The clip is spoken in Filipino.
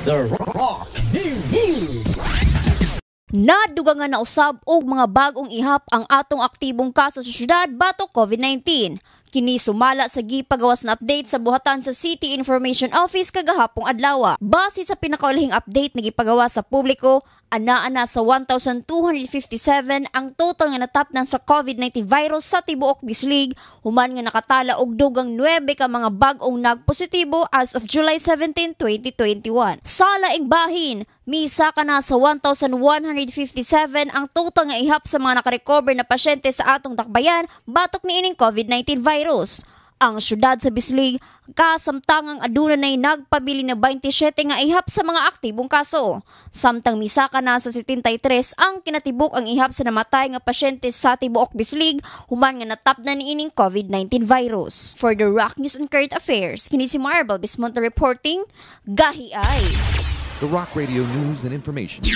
The Rock News. Nadugangan na usab og mga bagong ihap ang atong aktibong kaso sa syudad batok COVID-19. Kini sumala sa gipagawas na update sa buhatan sa City Information Office kagahapong adlaw. Base sa pinakaulahing update na gipagawas sa publiko, anaa sa 1,257 ang total nga natap natapnan sa COVID-19 virus sa tibuok bislig, human nga nakatala og dugang 9 ka mga bag-ong nagpositibo as of July 17, 2021. Sa laing bahin, misa ka na sa 1,157 ang total nga ihap sa mga nakarecover na pasyente sa atong dakbayan batok ni ining COVID-19 virus virus. Ang syudad sa Bislig, kasamtangang aduna na'y nagpabili na 27 nga ihap sa mga aktibong kaso. Samtang misaka na sa 73 ang kinatibok ang ihap sa namatay nga pasyente sa Tibuok Bislig, human nga natap na niining COVID-19 virus. For the Rock News and Current Affairs, kini si Marbel Bismonte reporting, Gahi ay! The Rock Radio News and Information.